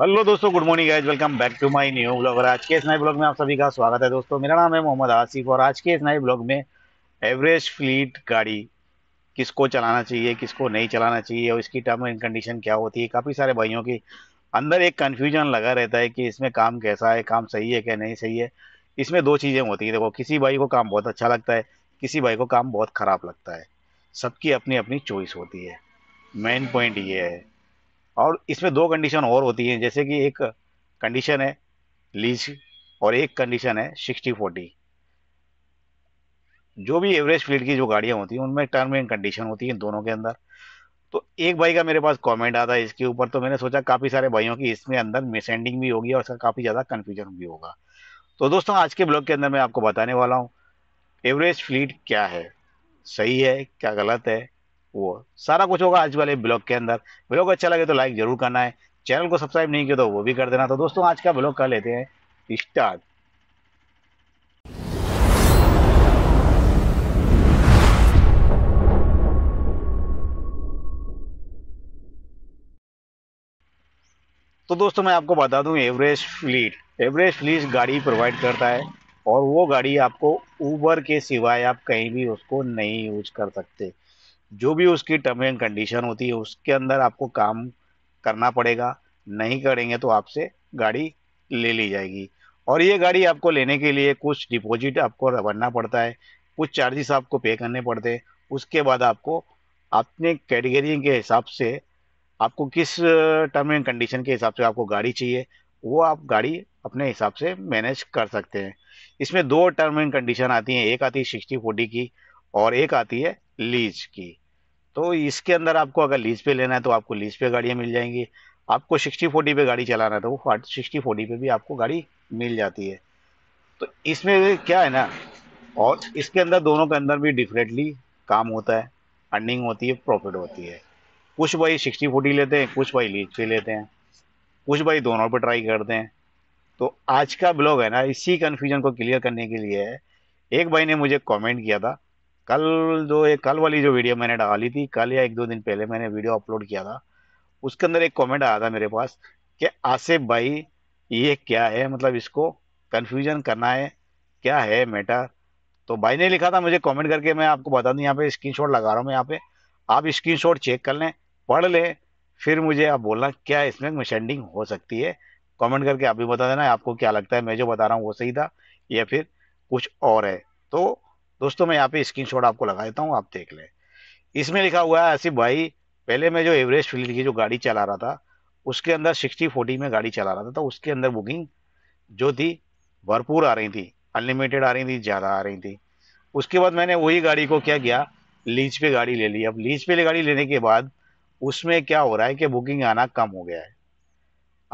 hello दोस्तों good morning guys welcome back to my new blog और आज के इस नए ब्लॉग में आप सभी का स्वागत है दोस्तों मेरा नाम है मोहम्मद आसिफ और आज के इस नए ब्लॉग में एवरेज फ्लीट गाड़ी किसको चलाना चाहिए किसको नहीं चलाना चाहिए और इसकी टर्म एंड कंडीशन क्या होती है काफ़ी सारे भाइयों की अंदर एक कन्फ्यूजन लगा रहता है कि इसमें काम कैसा है काम सही है क्या नहीं सही है इसमें दो चीज़ें होती है देखो किसी भाई को काम बहुत अच्छा लगता है किसी भाई को काम बहुत ख़राब लगता है सबकी अपनी अपनी चॉइस होती है मेन पॉइंट ये है और इसमें दो कंडीशन और होती हैं जैसे कि एक कंडीशन है लीज और एक कंडीशन है सिक्सटी फोर्टी जो भी एवरेज फील्ड की जो गाड़ियाँ होती हैं उनमें टर्म एंड कंडीशन होती है दोनों के अंदर तो एक भाई का मेरे पास कमेंट आता है इसके ऊपर तो मैंने सोचा काफ़ी सारे भाइयों की इसमें अंदर मिसेंडिंग भी होगी और इसका काफ़ी ज़्यादा कन्फ्यूजन भी होगा तो दोस्तों आज के ब्लॉग के अंदर मैं आपको बताने वाला हूँ एवरेज फ्लीट क्या है सही है क्या गलत है वो सारा कुछ होगा आज वाले ब्लॉग के अंदर ब्लॉग अच्छा लगे तो लाइक जरूर करना है चैनल को सब्सक्राइब नहीं किया तो वो भी कर देना तो दोस्तों आज का ब्लॉग कर लेते हैं स्टार्ट तो दोस्तों मैं आपको बता दूं एवरेज फ्लीट एवरेज फ्लीट गाड़ी प्रोवाइड करता है और वो गाड़ी आपको ऊबर के सिवाय आप कहीं भी उसको नहीं यूज कर सकते जो भी उसकी टर्म एंड कंडीशन होती है उसके अंदर आपको काम करना पड़ेगा नहीं करेंगे तो आपसे गाड़ी ले ली जाएगी और ये गाड़ी आपको लेने के लिए कुछ डिपॉजिट आपको भरना पड़ता है कुछ चार्जेस आपको पे करने पड़ते हैं उसके बाद आपको अपने कैटेगरी के हिसाब से आपको किस टर्म एंड कंडीशन के हिसाब से आपको गाड़ी चाहिए वो आप गाड़ी अपने हिसाब से मैनेज कर सकते हैं इसमें दो टर्म एंड कंडीशन आती हैं एक आती है सिक्सटी फोर्टी की और एक आती है लीज की तो इसके अंदर आपको अगर लीज पे लेना है तो आपको लीज पे गाड़ियाँ मिल जाएंगी आपको सिक्सटी फोर्टी पे गाड़ी चलाना है तो वो सिक्सटी फोर्टी पे भी आपको गाड़ी मिल जाती है तो इसमें क्या है ना और इसके अंदर दोनों के अंदर भी डिफरेंटली काम होता है अर्निंग होती है प्रॉफिट होती है कुछ भाई सिक्सटी फोर्टी लेते हैं कुछ भाई लीज पे लेते हैं कुछ भाई दोनों पर ट्राई करते हैं तो आज का ब्लॉग है ना इसी कन्फ्यूजन को क्लियर करने के लिए है एक भाई ने मुझे कमेंट किया था कल जो एक कल वाली जो वीडियो मैंने डाली थी कल या एक दो दिन पहले मैंने वीडियो अपलोड किया था उसके अंदर एक कमेंट आया था मेरे पास कि आसिफ भाई ये क्या है मतलब इसको कन्फ्यूजन करना है क्या है मैटर तो भाई ने लिखा था मुझे कमेंट करके मैं आपको बता दूं यहाँ पे स्क्रीन लगा रहा हूँ मैं यहाँ पे आप स्क्रीन चेक कर लें पढ़ लें फिर मुझे आप बोलना क्या इसमें मिसेंडिंग हो सकती है कॉमेंट करके आप भी बता देना आपको क्या लगता है मैं जो बता रहा हूँ वो सही था या फिर कुछ और है तो दोस्तों मैं यहाँ पे स्क्रीन आपको लगा देता हूँ आप देख लें इसमें लिखा हुआ है आसिफ भाई पहले मैं जो एवरेज फील्ड की जो गाड़ी चला रहा था उसके अंदर सिक्सटी फोर्टी में गाड़ी चला रहा था तो उसके अंदर बुकिंग जो थी भरपूर आ रही थी अनलिमिटेड आ रही थी ज़्यादा आ रही थी उसके बाद मैंने वही गाड़ी को क्या किया लीज पे गाड़ी ले ली अब लीज पे ले गाड़ी लेने के बाद उसमें क्या हो रहा है कि बुकिंग आना कम हो गया है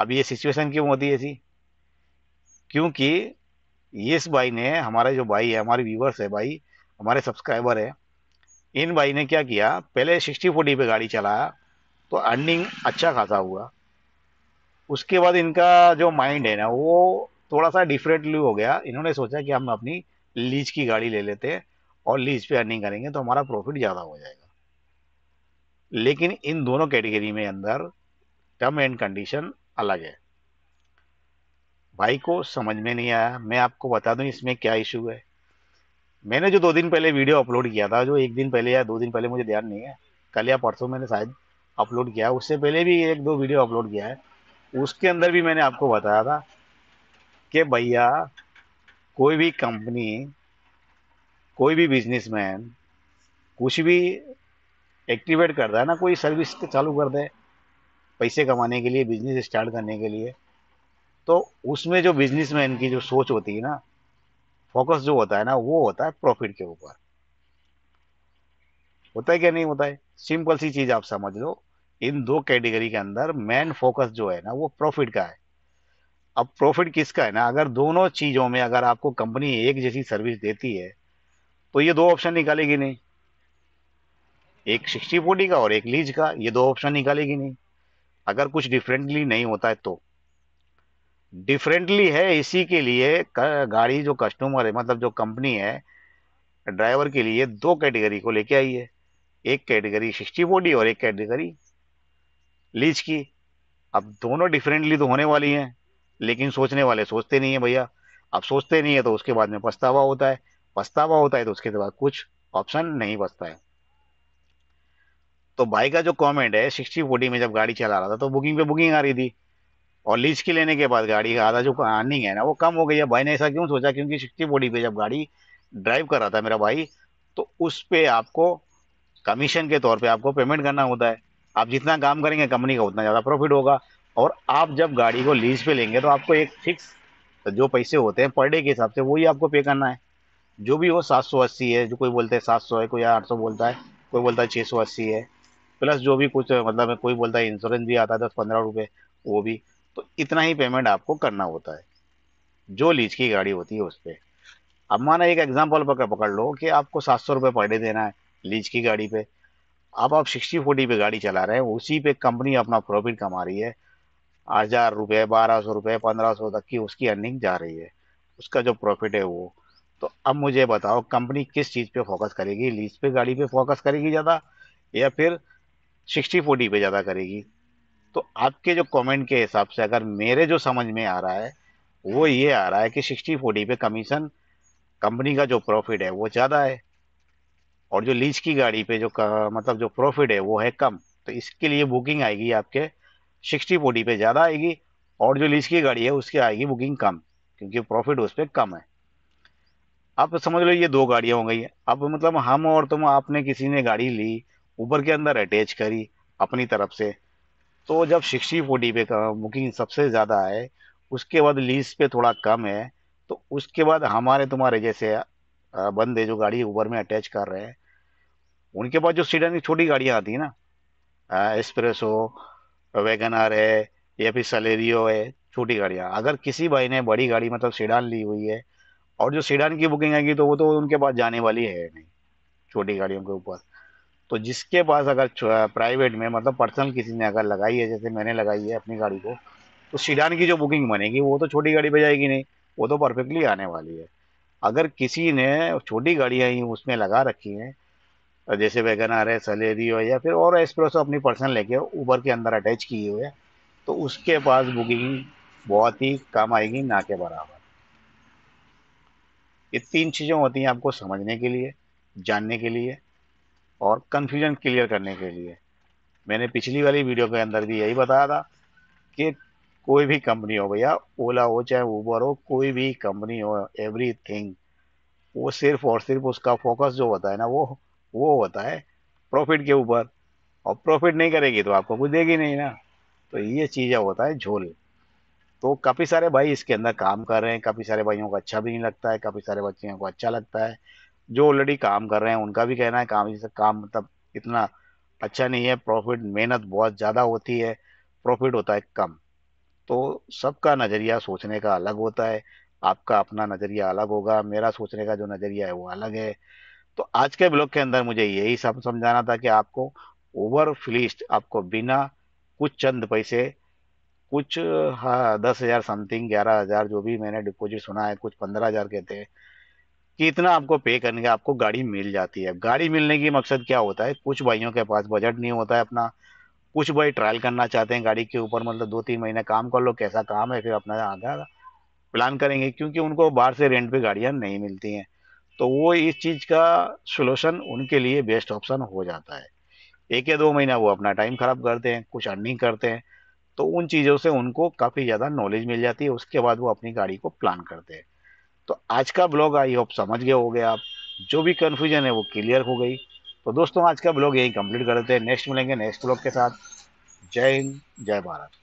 अब ये सिचुएशन क्यों होती है ऐसी क्योंकि इस भाई ने हमारे जो भाई है हमारे व्यूवर्स है भाई हमारे सब्सक्राइबर है इन भाई ने क्या किया पहले सिक्सटी फोर्टी पे गाड़ी चलाया तो अर्निंग अच्छा खासा हुआ उसके बाद इनका जो माइंड है ना वो थोड़ा सा डिफरेंटली हो गया इन्होंने सोचा कि हम अपनी लीज की गाड़ी ले लेते हैं और लीज पे अर्निंग करेंगे तो हमारा प्रॉफिट ज़्यादा हो जाएगा लेकिन इन दोनों कैटेगरी में अंदर टर्म एंड कंडीशन अलग है भाई को समझ में नहीं आया मैं आपको बता दूं इसमें क्या इशू है मैंने जो दो दिन पहले वीडियो अपलोड किया था जो एक दिन पहले या दो दिन पहले मुझे ध्यान नहीं है कल या परसों मैंने शायद अपलोड किया उससे पहले भी एक दो वीडियो अपलोड किया है उसके अंदर भी मैंने आपको बताया था कि भैया कोई भी कंपनी कोई भी बिजनेसमैन कुछ भी एक्टिवेट करता है ना कोई सर्विस चालू कर दे पैसे कमाने के लिए बिजनेस स्टार्ट करने के लिए तो उसमें जो बिजनेसमैन की जो सोच होती है ना फोकस जो होता है ना वो होता है प्रॉफिट के ऊपर होता है क्या नहीं होता है सिंपल सी चीज आप समझ लो इन दो कैटेगरी के अंदर मेन फोकस जो है ना वो प्रॉफिट का है अब प्रॉफिट किसका है ना अगर दोनों चीजों में अगर आपको कंपनी एक जैसी सर्विस देती है तो ये दो ऑप्शन निकालेगी नहीं एक सिक्सटी फोर्टी का और एक लीज का ये दो ऑप्शन निकालेगी नहीं अगर कुछ डिफरेंटली नहीं होता है तो डिफरेंटली है इसी के लिए गाड़ी जो कस्टमर है मतलब जो कंपनी है ड्राइवर के लिए दो कैटेगरी को लेके आई है एक कैटेगरी सिक्सटी फोर्टी और एक कैटेगरी लीज की अब दोनों डिफरेंटली तो होने वाली हैं लेकिन सोचने वाले सोचते नहीं है भैया अब सोचते नहीं है तो उसके बाद में पछतावा होता है पछतावा होता है तो उसके बाद कुछ ऑप्शन नहीं बचता है तो भाई का जो कमेंट है सिक्सटी फोर्टी में जब गाड़ी चला रहा था तो बुकिंग पे बुकिंग आ रही थी और लीज के लेने के बाद गाड़ी का आधा जो अर्निंग है ना वो कम हो गई है भाई ने ऐसा क्यों सोचा क्योंकि सिक्सटी बॉडी पे जब गाड़ी ड्राइव कर रहा था मेरा भाई तो उस पर आपको कमीशन के तौर पे आपको पेमेंट करना होता है आप जितना काम करेंगे कंपनी का उतना ज़्यादा प्रॉफिट होगा और आप जब गाड़ी को लीज पे लेंगे तो आपको एक फिक्स जो पैसे होते हैं पर डे के हिसाब से वही आपको पे करना है जो भी हो सात सौ अस्सी है जो कोई बोलते हैं सात सौ है कोई आठ सौ बोलता है कोई बोलता है छः सौ अस्सी है प्लस जो भी कुछ मतलब कोई बोलता है इंश्योरेंस भी आता है दस पंद्रह रुपये वो भी तो इतना ही पेमेंट आपको करना होता है जो लीज की गाड़ी होती है उस पर अब माना एक एग्जाम्पल पकड़ पकड़ लो कि आपको सात सौ रुपये पर डे देना है लीज की गाड़ी पे अब आप सिक्सटी फोर्टी पे गाड़ी चला रहे हैं उसी पे कंपनी अपना प्रॉफिट कमा रही है हजार रुपये बारह सौ रुपये पंद्रह सौ तक की उसकी अर्निंग जा रही है उसका जो प्रॉफिट है वो तो अब मुझे बताओ कंपनी किस चीज़ पे फोकस करेगी लीज पे गाड़ी पे फोकस करेगी ज़्यादा या फिर सिक्सटी फोर्टी पे ज़्यादा करेगी तो आपके जो कमेंट के हिसाब से अगर मेरे जो समझ में आ रहा है वो ये आ रहा है कि सिक्सटी फोर्टी पे कमीशन कंपनी का जो प्रॉफिट है वो ज़्यादा है और जो लीज की गाड़ी पे जो मतलब जो प्रॉफिट है वो है कम तो इसके लिए बुकिंग आएगी आपके सिक्सटी फोर्टी पे ज़्यादा आएगी और जो लीज की गाड़ी है उसकी आएगी बुकिंग कम क्योंकि प्रॉफिट उस पर कम है आप समझ लो ये दो गाड़ियाँ हो गई अब मतलब हम और तुम आपने किसी ने गाड़ी ली ऊबर के अंदर अटैच करी अपनी तरफ से तो जब सिक्सटी फोर्टी पे बुकिंग सबसे ज़्यादा है उसके बाद लीज पे थोड़ा कम है तो उसके बाद हमारे तुम्हारे जैसे बंदे जो गाड़ी ऊबर में अटैच कर रहे हैं उनके पास जो सीडन की छोटी गाड़ियाँ आती हैं ना एक्सप्रेसो वैगन आर है या फिर सलेरियो है छोटी गाड़ियाँ अगर किसी भाई ने बड़ी गाड़ी मतलब सीडान ली हुई है और जो सीडान की बुकिंग आएगी तो वो तो उनके पास जाने वाली है नहीं छोटी गाड़ियों के ऊपर तो जिसके पास अगर प्राइवेट में मतलब पर्सनल किसी ने अगर लगाई है जैसे मैंने लगाई है अपनी गाड़ी को तो सीडान की जो बुकिंग बनेगी वो तो छोटी गाड़ी पर जाएगी नहीं वो तो परफेक्टली आने वाली है अगर किसी ने छोटी गाड़ियाँ ही उसमें लगा रखी हैं जैसे वैगन आर है सलेरी हो या फिर और एक्सप्रेस अपनी पर्सनल लेके ऊबर के अंदर अटैच किए हुए है तो उसके पास बुकिंग बहुत ही कम आएगी ना के बराबर ये तीन चीज़ें होती हैं आपको समझने के लिए जानने के लिए और कन्फ्यूजन क्लियर करने के लिए मैंने पिछली वाली वीडियो के अंदर भी यही बताया था कि कोई भी कंपनी हो भैया ओला हो चाहे ऊबर हो कोई भी कंपनी हो एवरी थिंग वो सिर्फ और सिर्फ उसका फोकस जो होता है ना वो वो होता है प्रॉफिट के ऊपर और प्रॉफिट नहीं करेगी तो आपको कुछ देगी नहीं ना तो ये चीज़ें होता है झोल तो काफ़ी सारे भाई इसके अंदर काम कर रहे हैं काफ़ी सारे भाइयों को अच्छा भी नहीं लगता है काफ़ी सारे बच्चियों को अच्छा लगता है जो ऑलरेडी काम कर रहे हैं उनका भी कहना है काम जैसे काम मतलब इतना अच्छा नहीं है प्रॉफिट मेहनत बहुत ज़्यादा होती है प्रॉफिट होता है कम तो सबका नज़रिया सोचने का अलग होता है आपका अपना नज़रिया अलग होगा मेरा सोचने का जो नज़रिया है वो अलग है तो आज के ब्लॉग के अंदर मुझे यही सब समझाना था कि आपको ओवर फ्लिस्ट आपको बिना कुछ चंद पैसे कुछ हाँ दस हज़ार समथिंग ग्यारह हज़ार जो भी मैंने डिपॉजिट सुना है कुछ पंद्रह हज़ार कहते हैं कि इतना आपको पे करने का आपको गाड़ी मिल जाती है गाड़ी मिलने की मकसद क्या होता है कुछ भाइयों के पास बजट नहीं होता है अपना कुछ भाई ट्रायल करना चाहते हैं गाड़ी के ऊपर मतलब दो तीन महीने काम कर लो कैसा काम है फिर अपना आधा प्लान करेंगे क्योंकि उनको बाहर से रेंट पे गाड़ियाँ नहीं मिलती हैं तो वो इस चीज़ का सोल्यूशन उनके लिए बेस्ट ऑप्शन हो जाता है एक या दो महीना वो अपना टाइम ख़राब करते हैं कुछ अर्निंग करते हैं तो उन चीज़ों से उनको काफ़ी ज़्यादा नॉलेज मिल जाती है उसके बाद वो अपनी गाड़ी को प्लान करते हैं तो आज का ब्लॉग आई होप समझ गए हो गया आप जो भी कन्फ्यूजन है वो क्लियर हो गई तो दोस्तों आज का ब्लॉग यही कंप्लीट करते हैं नेक्स्ट मिलेंगे नेक्स्ट ब्लॉग के साथ जय हिंद जय भारत